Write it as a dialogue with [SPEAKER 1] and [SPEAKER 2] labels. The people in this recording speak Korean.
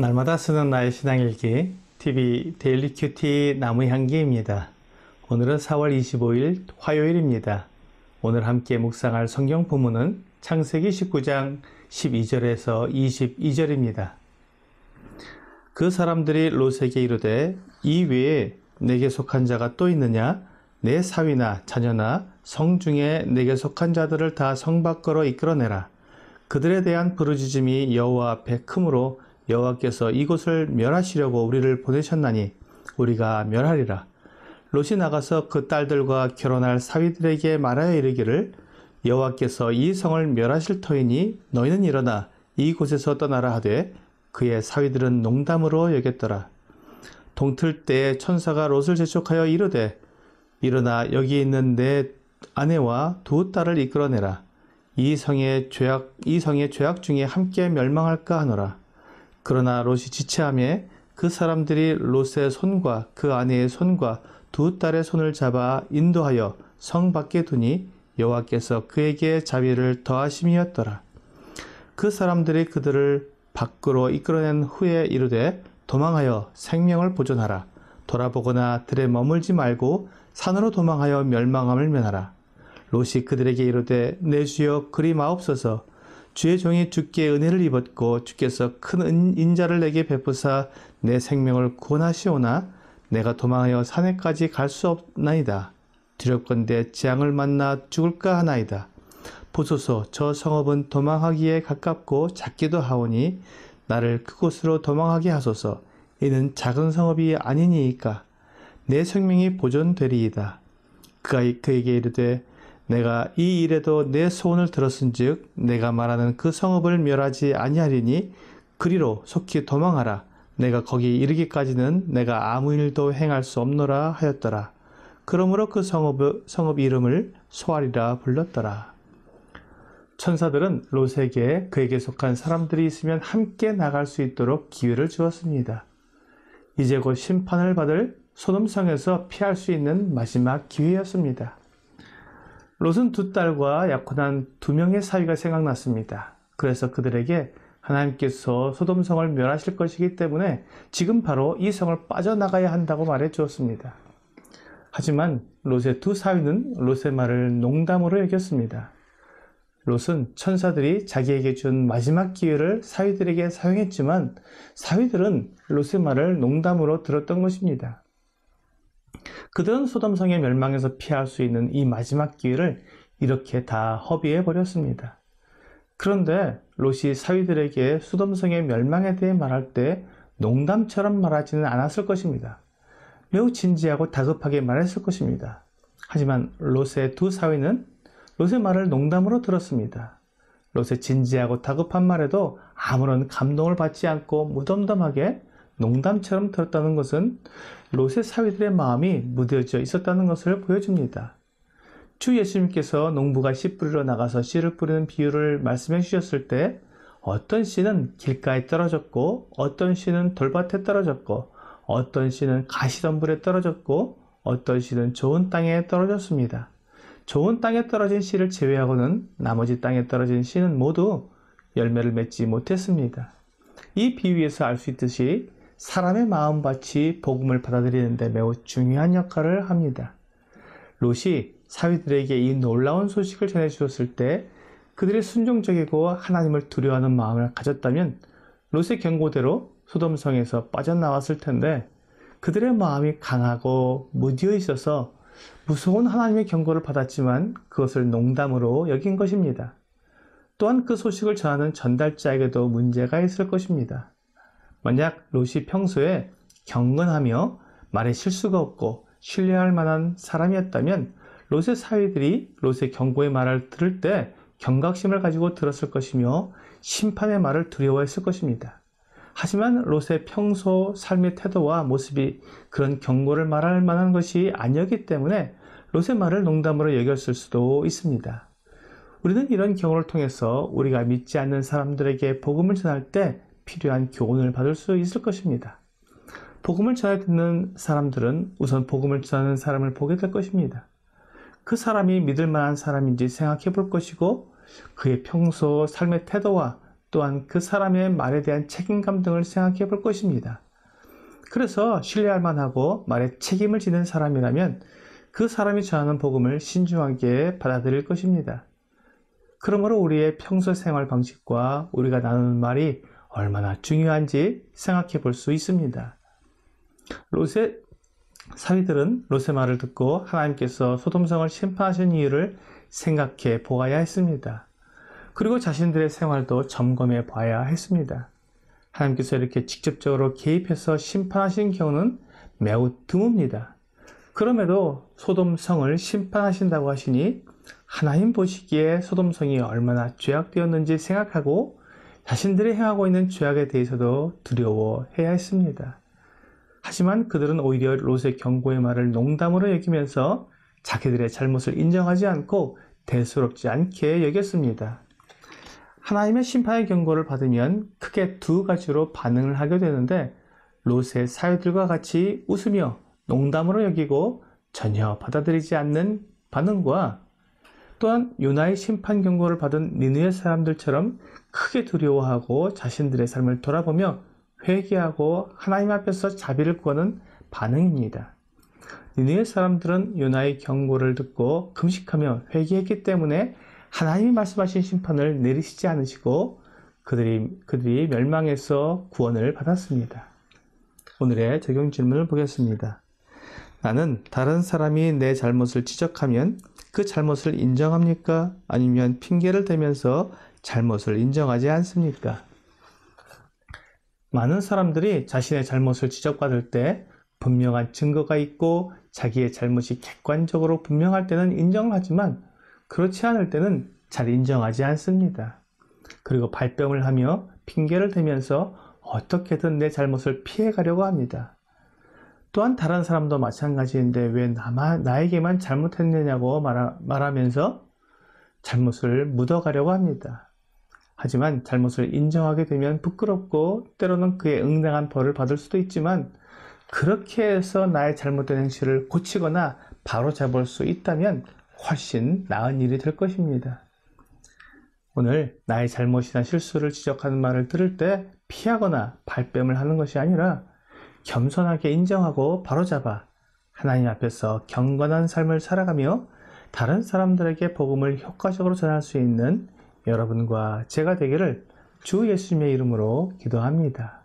[SPEAKER 1] 날마다 쓰는 나의 신앙일기 TV 데일리 큐티 나무향기입니다. 오늘은 4월 25일 화요일입니다. 오늘 함께 묵상할 성경 부문은 창세기 19장 12절에서 22절입니다. 그 사람들이 롯에게 이르되 이 외에 내게 속한 자가 또 있느냐 내 사위나 자녀나 성 중에 내게 속한 자들을 다 성 밖으로 이끌어내라 그들에 대한 부르짖음이 여호와 앞에 크므로 여호와께서 이곳을 멸하시려고 우리를 보내셨나니 우리가 멸하리라. 롯이 나가서 그 딸들과 결혼할 사위들에게 말하여 이르기를 여호와께서 이 성을 멸하실 터이니 너희는 일어나 이곳에서 떠나라 하되 그의 사위들은 농담으로 여겼더라. 동틀 때에 천사가 롯을 재촉하여 이르되 일어나 여기 있는 내 아내와 두 딸을 이끌어내라. 이 성의 죄악 이 성의 죄악 중에 함께 멸망할까 하노라. 그러나 롯이 지체함에 그 사람들이 롯의 손과 그 아내의 손과 두 딸의 손을 잡아 인도하여 성 밖에 두니 여호와께서 그에게 자비를 더하심이었더라. 그 사람들이 그들을 밖으로 이끌어낸 후에 이르되 도망하여 생명을 보존하라. 돌아보거나 들에 머물지 말고 산으로 도망하여 멸망함을 면하라. 롯이 그들에게 이르되 내 주여 그리 마옵소서 주의 종이 주께 은혜를 입었고 주께서 큰 인자를 내게 베푸사 내 생명을 구원하시오나 내가 도망하여 산에까지 갈 수 없나이다. 두렵건대 재앙을 만나 죽을까 하나이다. 보소서 저 성읍은 도망하기에 가깝고 작기도 하오니 나를 그곳으로 도망하게 하소서 이는 작은 성읍이 아니니이까 내 생명이 보존되리이다. 그가 그에게 이르되 내가 이 일에도 내 소원을 들었은즉 내가 말하는 그 성읍을 멸하지 아니하리니 그리로 속히 도망하라 내가 거기 이르기까지는 내가 아무 일도 행할 수 없노라 하였더라 그러므로 그 성읍, 성읍 이름을 소알이라 불렀더라 천사들은 롯에게 그에게 속한 사람들이 있으면 함께 나갈 수 있도록 기회를 주었습니다. 이제 곧 심판을 받을 소돔성에서 피할 수 있는 마지막 기회였습니다. 롯은 두 딸과 약혼한 두 명의 사위가 생각났습니다. 그래서 그들에게 하나님께서 소돔성을 멸하실 것이기 때문에 지금 바로 이 성을 빠져나가야 한다고 말해 주었습니다. 하지만 롯의 두 사위는 롯의 말을 농담으로 여겼습니다. 롯은 천사들이 자기에게 준 마지막 기회를 사위들에게 사용했지만 사위들은 롯의 말을 농담으로 들었던 것입니다. 그들은 소돔성의 멸망에서 피할 수 있는 이 마지막 기회를 이렇게 다 허비해 버렸습니다. 그런데 롯이 사위들에게 수돔성의 멸망에 대해 말할 때 농담처럼 말하지는 않았을 것입니다. 매우 진지하고 다급하게 말했을 것입니다. 하지만 롯의 두 사위는 롯의 말을 농담으로 들었습니다. 롯의 진지하고 다급한 말에도 아무런 감동을 받지 않고 무덤덤하게 농담처럼 들었다는 것은 롯의 사위들의 마음이 무뎌져 있었다는 것을 보여줍니다. 주 예수님께서 농부가 씨 뿌리러 나가서 씨를 뿌리는 비유를 말씀해 주셨을 때 어떤 씨는 길가에 떨어졌고 어떤 씨는 돌밭에 떨어졌고 어떤 씨는 가시덤불에 떨어졌고 어떤 씨는 좋은 땅에 떨어졌습니다. 좋은 땅에 떨어진 씨를 제외하고는 나머지 땅에 떨어진 씨는 모두 열매를 맺지 못했습니다. 이 비유에서 알 수 있듯이 사람의 마음밭이 복음을 받아들이는데 매우 중요한 역할을 합니다. 롯이 사위들에게 이 놀라운 소식을 전해주었을 때 그들이 순종적이고 하나님을 두려워하는 마음을 가졌다면 롯의 경고대로 소돔성에서 빠져나왔을 텐데 그들의 마음이 강하고 무뎌 있어서 무서운 하나님의 경고를 받았지만 그것을 농담으로 여긴 것입니다. 또한 그 소식을 전하는 전달자에게도 문제가 있을 것입니다. 만약 롯이 평소에 경건하며 말에 실수가 없고 신뢰할 만한 사람이었다면 롯의 사위들이 롯의 경고의 말을 들을 때 경각심을 가지고 들었을 것이며 심판의 말을 두려워했을 것입니다. 하지만 롯의 평소 삶의 태도와 모습이 그런 경고를 말할 만한 것이 아니었기 때문에 롯의 말을 농담으로 여겼을 수도 있습니다. 우리는 이런 경우를 통해서 우리가 믿지 않는 사람들에게 복음을 전할 때 필요한 교훈을 받을 수 있을 것입니다. 복음을 전해 듣는 사람들은 우선 복음을 전하는 사람을 보게 될 것입니다. 그 사람이 믿을 만한 사람인지 생각해 볼 것이고 그의 평소 삶의 태도와 또한 그 사람의 말에 대한 책임감 등을 생각해 볼 것입니다. 그래서 신뢰할 만하고 말에 책임을 지는 사람이라면 그 사람이 전하는 복음을 신중하게 받아들일 것입니다. 그러므로 우리의 평소 생활 방식과 우리가 나누는 말이 얼마나 중요한지 생각해 볼 수 있습니다. 롯의 사위들은 롯의 말을 듣고 하나님께서 소돔성을 심판하신 이유를 생각해 보아야 했습니다. 그리고 자신들의 생활도 점검해 봐야 했습니다. 하나님께서 이렇게 직접적으로 개입해서 심판하신 경우는 매우 드뭅니다. 그럼에도 소돔성을 심판하신다고 하시니 하나님 보시기에 소돔성이 얼마나 죄악되었는지 생각하고 자신들이 행하고 있는 죄악에 대해서도 두려워해야 했습니다. 하지만 그들은 오히려 롯의 경고의 말을 농담으로 여기면서 자기들의 잘못을 인정하지 않고 대수롭지 않게 여겼습니다. 하나님의 심판의 경고를 받으면 크게 두 가지로 반응을 하게 되는데 롯의 사유들과 같이 웃으며 농담으로 여기고 전혀 받아들이지 않는 반응과 또한 요나의 심판 경고를 받은 니느의 사람들처럼 크게 두려워하고 자신들의 삶을 돌아보며 회개하고 하나님 앞에서 자비를 구하는 반응입니다. 니느의 사람들은 요나의 경고를 듣고 금식하며 회개했기 때문에 하나님이 말씀하신 심판을 내리시지 않으시고 그들이, 그들이 멸망해서 구원을 받았습니다. 오늘의 적용 질문을 보겠습니다. 나는 다른 사람이 내 잘못을 지적하면 그 잘못을 인정합니까? 아니면 핑계를 대면서 잘못을 인정하지 않습니까? 많은 사람들이 자신의 잘못을 지적받을 때 분명한 증거가 있고 자기의 잘못이 객관적으로 분명할 때는 인정하지만 그렇지 않을 때는 잘 인정하지 않습니다. 그리고 발병을 하며 핑계를 대면서 어떻게든 내 잘못을 피해가려고 합니다. 또한 다른 사람도 마찬가지인데 왜 나만, 나에게만 잘못했느냐고 말하, 말하면서 잘못을 묻어가려고 합니다. 하지만 잘못을 인정하게 되면 부끄럽고 때로는 그의 응당한 벌을 받을 수도 있지만 그렇게 해서 나의 잘못된 행실을 고치거나 바로잡을 수 있다면 훨씬 나은 일이 될 것입니다. 오늘 나의 잘못이나 실수를 지적하는 말을 들을 때 피하거나 발뺌을 하는 것이 아니라 겸손하게 인정하고 바로잡아 하나님 앞에서 경건한 삶을 살아가며 다른 사람들에게 복음을 효과적으로 전할 수 있는 여러분과 제가 되기를 주 예수님의 이름으로 기도합니다.